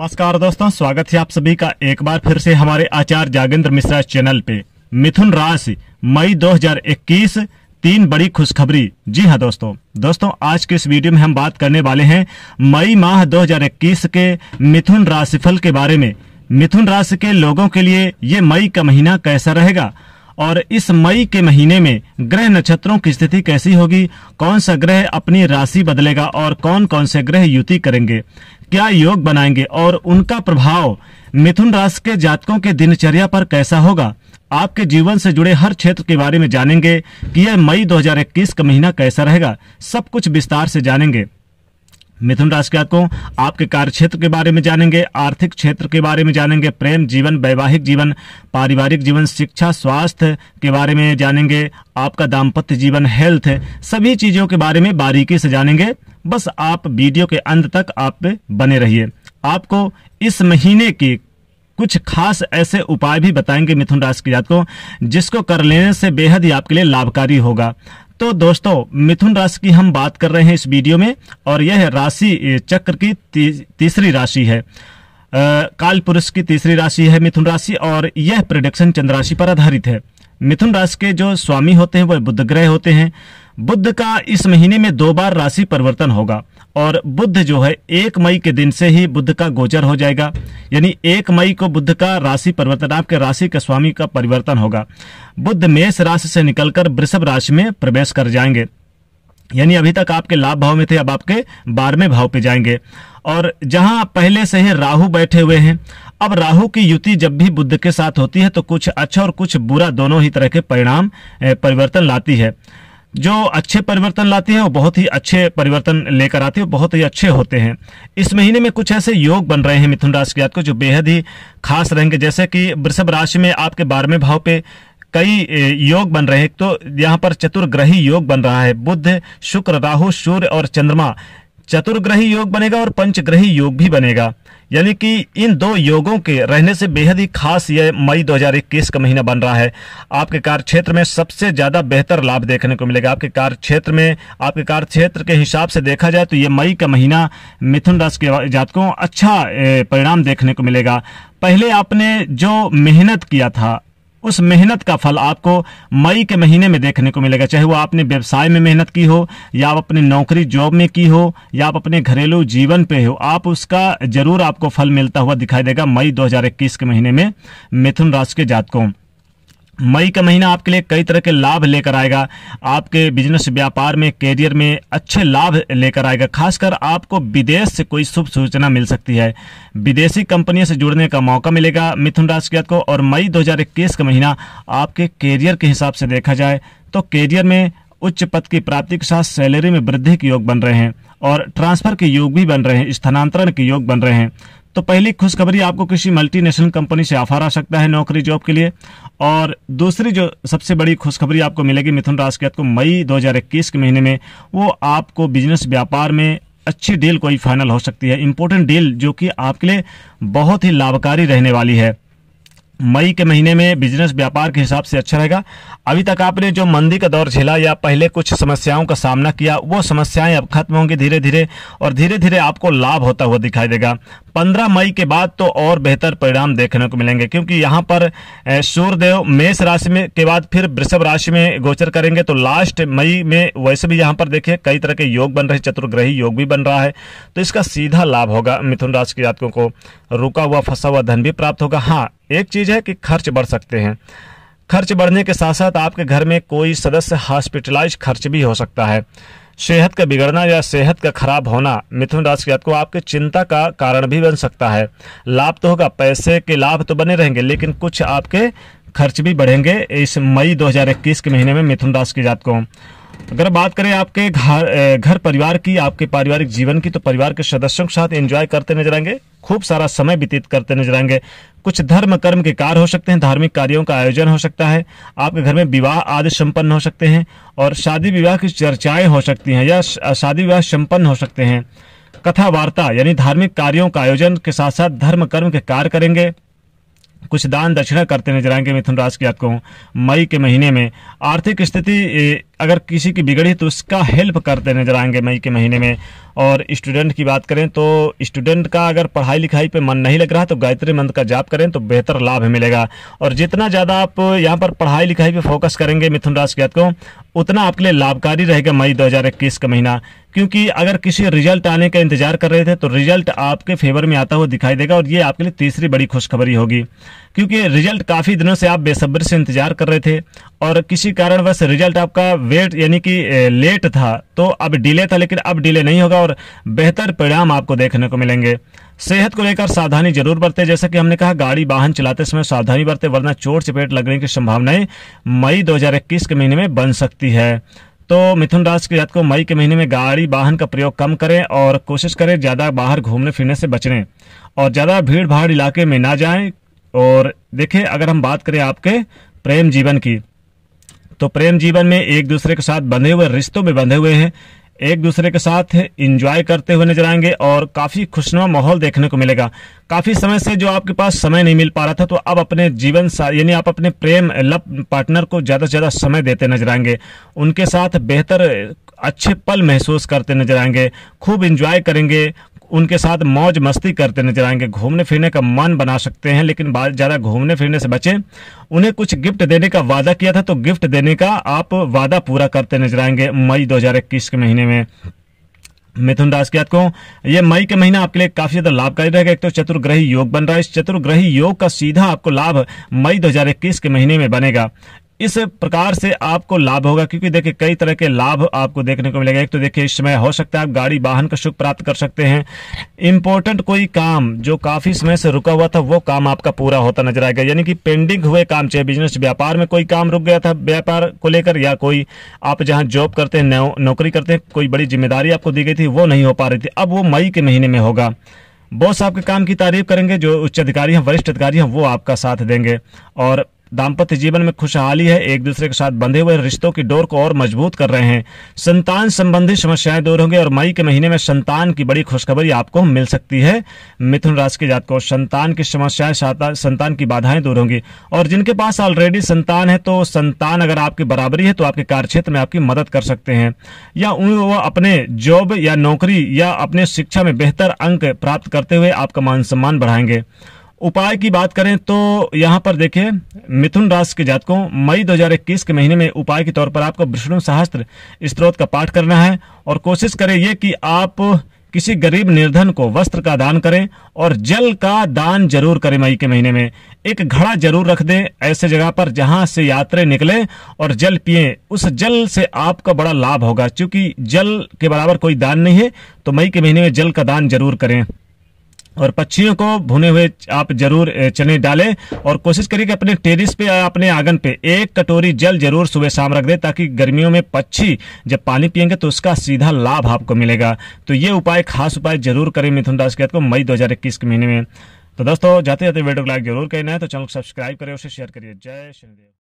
नमस्कार दोस्तों स्वागत है आप सभी का एक बार फिर से हमारे आचार्य जागेंद्र मिश्रा चैनल पे मिथुन राशि मई 2021 तीन बड़ी खुशखबरी जी हाँ दोस्तों दोस्तों आज के इस वीडियो में हम बात करने वाले हैं मई माह 2021 के मिथुन राशिफल के बारे में मिथुन राशि के लोगों के लिए ये मई का महीना कैसा रहेगा और इस मई के महीने में ग्रह नक्षत्रों की स्थिति कैसी होगी कौन सा ग्रह अपनी राशि बदलेगा और कौन कौन से ग्रह युति करेंगे क्या योग बनाएंगे और उनका प्रभाव मिथुन राशि के जातकों के दिनचर्या पर कैसा होगा आपके जीवन से जुड़े हर क्षेत्र के बारे में जानेंगे कि यह मई 2021 का महीना कैसा रहेगा सब कुछ विस्तार से जानेंगे मिथुन राशि के को आपके कार्य क्षेत्र के बारे में जानेंगे आर्थिक क्षेत्र के बारे में जानेंगे प्रेम जीवन वैवाहिक जीवन पारिवारिक जीवन शिक्षा स्वास्थ्य के बारे में जानेंगे आपका दाम्पत्य जीवन हेल्थ सभी चीजों के बारे में बारीकी से जानेंगे बस आप वीडियो के अंत तक आप पे बने रहिए आपको इस महीने की कुछ खास ऐसे उपाय भी बताएंगे मिथुन राशि के जातकों जिसको कर लेने से बेहद ही आपके लिए लाभकारी होगा तो दोस्तों मिथुन राशि की हम बात कर रहे हैं इस वीडियो में और यह राशि चक्र की ती, तीसरी राशि है आ, काल पुरुष की तीसरी राशि है मिथुन राशि और यह प्रोडक्शन चंद्र राशि पर आधारित है मिथुन राशि के जो स्वामी होते हैं वह बुद्ध ग्रह होते हैं बुद्ध का इस महीने में दो बार राशि परिवर्तन होगा और बुद्ध जो है एक मई के दिन से ही बुद्ध का गोचर हो जाएगा यानी एक मई को बुद्ध का राशि परिवर्तन आपके राशि के स्वामी का परिवर्तन होगा बुद्ध मेष राशि से निकलकर वृषभ राशि में प्रवेश कर जाएंगे यानी अभी तक आपके लाभ भाव में थे अब आपके बारहवें भाव पे जाएंगे और जहां पहले से ही राहु बैठे हुए हैं अब राहु की युति जब भी बुद्ध के साथ होती है तो कुछ अच्छा और कुछ बुरा दोनों ही तरह के परिणाम परिवर्तन लाती है जो अच्छे परिवर्तन लाते हैं वो बहुत ही अच्छे परिवर्तन लेकर आते हैं बहुत ही अच्छे होते हैं इस महीने में कुछ ऐसे योग बन रहे हैं मिथुन राशि के जातकों को जो बेहद ही खास रहेंगे जैसे कि वृषभ राशि में आपके बारहवें भाव पे कई योग बन रहे हैं तो यहाँ पर चतुर्ग्रही योग बन रहा है बुद्ध शुक्र राहु सूर्य और चंद्रमा चतुर्ग्रही योग बनेगा और पंचग्रही योग भी बनेगा यानी कि इन दो योगों के रहने से बेहद ही खास यह मई 2021 का महीना बन रहा है आपके कार्य क्षेत्र में सबसे ज़्यादा बेहतर लाभ देखने को मिलेगा आपके कार्य क्षेत्र में आपके कार्य क्षेत्र के हिसाब से देखा जाए तो ये मई का महीना मिथुन राशि के जातकों अच्छा परिणाम देखने को मिलेगा पहले आपने जो मेहनत किया था उस मेहनत का फल आपको मई के महीने में देखने को मिलेगा चाहे वो आपने व्यवसाय में मेहनत की हो या आप अपनी नौकरी जॉब में की हो या आप अपने घरेलू जीवन पे हो आप उसका जरूर आपको फल मिलता हुआ दिखाई देगा मई 2021 के महीने में मिथुन राशि के जातकों मई का महीना आपके लिए कई तरह के लाभ लेकर आएगा आपके बिजनेस व्यापार में कैरियर में अच्छे लाभ लेकर आएगा खासकर आपको विदेश से कोई शुभ सूचना मिल सकती है विदेशी कंपनियों से जुड़ने का मौका मिलेगा मिथुन राशि को और मई 2021 का महीना आपके कैरियर के हिसाब से देखा जाए तो कैरियर में उच्च पद की प्राप्ति के साथ सैलरी में वृद्धि के योग बन रहे हैं और ट्रांसफर के योग भी बन रहे हैं स्थानांतरण के योग बन रहे हैं तो पहली खुशखबरी आपको किसी मल्टीनेशनल कंपनी से ऑफर आ सकता है नौकरी जॉब के लिए और दूसरी जो सबसे बड़ी खुशखबरी आपको मिलेगी मिथुन राशि के आपको मई 2021 के महीने में वो आपको बिजनेस व्यापार में अच्छी डील कोई फाइनल हो सकती है इंपॉर्टेंट डील जो कि आपके लिए बहुत ही लाभकारी रहने वाली है मई के महीने में बिजनेस व्यापार के हिसाब से अच्छा रहेगा अभी तक आपने जो मंदी का दौर झेला या पहले कुछ समस्याओं का सामना किया वो समस्याएं अब खत्म होंगी धीरे धीरे और धीरे धीरे आपको लाभ होता हुआ दिखाई देगा 15 मई के बाद तो और बेहतर परिणाम देखने को मिलेंगे क्योंकि यहाँ पर सूर्यदेव मेष राशि में के बाद फिर वृषभ राशि में गोचर करेंगे तो लास्ट मई में वैसे भी यहाँ पर देखिए कई तरह के योग बन रहे चतुर्ग्रही योग भी बन रहा है तो इसका सीधा लाभ होगा मिथुन राशि के जातकों को रुका हुआ फंसा हुआ धन भी प्राप्त होगा हाँ एक चीज़ है कि खर्च बढ़ सकते हैं खर्च बढ़ने के साथ साथ आपके घर में कोई सदस्य हॉस्पिटलाइज खर्च भी हो सकता है सेहत का बिगड़ना या सेहत का खराब होना मिथुन राशि के आपको आपकी चिंता का कारण भी बन सकता है लाभ तो होगा पैसे के लाभ तो बने रहेंगे लेकिन कुछ आपके खर्च भी बढ़ेंगे इस मई 2021 के महीने में मिथुन राशि के जात को अगर बात करें आपके घर घर परिवार की आपके पारिवारिक जीवन की तो परिवार के सदस्यों के साथ एंजॉय करते नजर आएंगे खूब सारा समय व्यतीत करते नजर आएंगे कुछ धर्म कर्म के कार्य हो सकते हैं धार्मिक कार्यों का आयोजन हो सकता है आपके घर में विवाह आदि संपन्न हो सकते हैं और शादी विवाह की चर्चाएं हो सकती हैं या शादी विवाह संपन्न हो सकते हैं कथा वार्ता यानी धार्मिक कार्यों का आयोजन के साथ साथ धर्म कर्म के कार्य करेंगे कुछ दान दक्षिणा करते नजर आएंगे मिथुन राज की आपको मई के महीने में आर्थिक स्थिति अगर किसी की बिगड़ी तो उसका हेल्प करते नजर आएंगे मई के महीने में और स्टूडेंट की बात करें तो स्टूडेंट का अगर पढ़ाई लिखाई पे मन नहीं लग रहा तो गायत्री मंत्र का जाप करें तो बेहतर लाभ मिलेगा और जितना ज़्यादा आप यहाँ पर पढ़ाई लिखाई पे फोकस करेंगे मिथुन राशि के को उतना आपके लिए लाभकारी रहेगा मई दो का महीना क्योंकि अगर किसी रिजल्ट आने का इंतजार कर रहे थे तो रिजल्ट आपके फेवर में आता हुआ दिखाई देगा और ये आपके लिए तीसरी बड़ी खुशखबरी होगी क्योंकि रिजल्ट काफ़ी दिनों से आप बेसब्री से इंतजार कर रहे थे और किसी कारणवश रिजल्ट आपका वेट यानी कि लेट था तो अब डिले था लेकिन अब डिले नहीं होगा और बेहतर परिणाम आपको देखने को मिलेंगे सेहत को लेकर सावधानी जरूर बरतें जैसा कि हमने कहा गाड़ी वाहन चलाते समय सावधानी बरतें वरना चोट चपेट लगने की संभावनाएं मई 2021 के महीने में बन सकती है तो मिथुन राशि के जात को मई के महीने में गाड़ी वाहन का प्रयोग कम करें और कोशिश करें ज़्यादा बाहर घूमने फिरने से बचने और ज़्यादा भीड़ भाड़ इलाके में ना जाए और देखें अगर हम बात करें आपके प्रेम जीवन की तो प्रेम जीवन में एक दूसरे के साथ बंधे हुए रिश्तों में बंधे हुए हैं एक दूसरे के साथ इंजॉय करते हुए नजर आएंगे और काफी खुशनुमा माहौल देखने को मिलेगा काफी समय से जो आपके पास समय नहीं मिल पा रहा था तो अब अपने जीवन यानी आप अपने प्रेम लव पार्टनर को ज्यादा से ज्यादा समय देते नजर आएंगे उनके साथ बेहतर अच्छे पल महसूस करते नजर आएंगे खूब इंजॉय करेंगे उनके साथ मौज मस्ती करते नजर आएंगे घूमने फिरने का मन बना सकते हैं लेकिन बात ज़्यादा घूमने फिरने से बचें उन्हें कुछ गिफ्ट देने का वादा किया था तो गिफ्ट देने का आप वादा पूरा करते नजर आएंगे मई दो के महीने में मिथुन राशि के आपको ये मई के महीना आपके लिए काफी ज्यादा लाभकारी रहेगा एक तो चतुर्ग्रही योग बन रहा है इस चतुर्ग्रही योग का सीधा आपको लाभ मई 2021 के महीने में बनेगा इस प्रकार से आपको लाभ होगा क्योंकि देखिए कई तरह के लाभ आपको देखने को मिलेगा एक तो देखिए इस समय हो सकता है आप गाड़ी वाहन का सुख प्राप्त कर सकते हैं इंपॉर्टेंट कोई काम जो काफी समय से रुका हुआ था वो काम आपका पूरा होता नजर आएगा यानी कि पेंडिंग हुए काम चाहे बिजनेस व्यापार में कोई काम रुक गया था व्यापार को लेकर या कोई आप जहां जॉब करते हैं नौकरी करते हैं कोई बड़ी जिम्मेदारी आपको दी गई थी वो नहीं हो पा रही थी अब वो मई के महीने में होगा बॉस आपके काम की तारीफ करेंगे जो उच्च अधिकारी हैं वरिष्ठ अधिकारी हैं वो आपका साथ देंगे और दाम्पत्य जीवन में खुशहाली है एक दूसरे के साथ बंधे हुए रिश्तों की डोर को और मजबूत कर रहे हैं संतान संबंधी समस्याएं दूर होंगी और मई के महीने में संतान की बड़ी खुशखबरी आपको मिल सकती है मिथुन राशि के जातकों संतान की समस्याएं संतान की बाधाएं दूर होंगी और जिनके पास ऑलरेडी संतान है तो संतान अगर आपकी बराबरी है तो आपके कार्य क्षेत्र में आपकी मदद कर सकते हैं या वो अपने जॉब या नौकरी या अपने शिक्षा में बेहतर अंक प्राप्त करते हुए आपका मान सम्मान बढ़ाएंगे उपाय की बात करें तो यहाँ पर देखें मिथुन राशि के जातकों मई 2021 के महीने में उपाय के तौर पर आपको विष्णु सहस्त्र स्त्रोत का पाठ करना है और कोशिश करें ये कि आप किसी गरीब निर्धन को वस्त्र का दान करें और जल का दान जरूर करें मई के महीने में एक घड़ा जरूर रख दें ऐसे जगह पर जहां से यात्रा निकले और जल पिए उस जल से आपका बड़ा लाभ होगा क्योंकि जल के बराबर कोई दान नहीं है तो मई के महीने में जल का दान जरूर करें और पक्षियों को भुने हुए आप जरूर चने डालें और कोशिश करिए कि अपने टेरिस पे या अपने आंगन पे एक कटोरी जल जरूर सुबह शाम रख दें ताकि गर्मियों में पक्षी जब पानी पियेंगे तो उसका सीधा लाभ आपको मिलेगा तो ये उपाय खास उपाय जरूर करें मिथुन राशि के को मई दो के महीने में तो दोस्तों जाते जाते वीडियो को लाइक जरूर करना है तो चैनल को सब्सक्राइब करें उसे शेयर करिए जय श्रीदेव